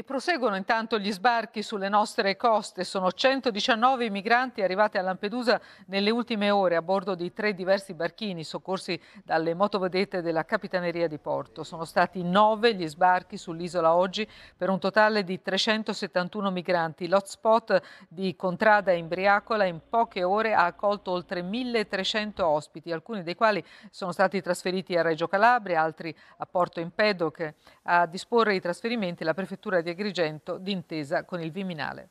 E proseguono intanto gli sbarchi sulle nostre coste. Sono 119 i migranti arrivati a Lampedusa nelle ultime ore a bordo di tre diversi barchini soccorsi dalle motovedette della Capitaneria di Porto. Sono stati nove gli sbarchi sull'isola oggi per un totale di 371 migranti. L'hotspot di Contrada in Briacola in poche ore ha accolto oltre 1300 ospiti, alcuni dei quali sono stati trasferiti a Reggio Calabria, altri a Porto Empedocle. A disporre i trasferimenti la prefettura di di Agrigento d'intesa con il Viminale.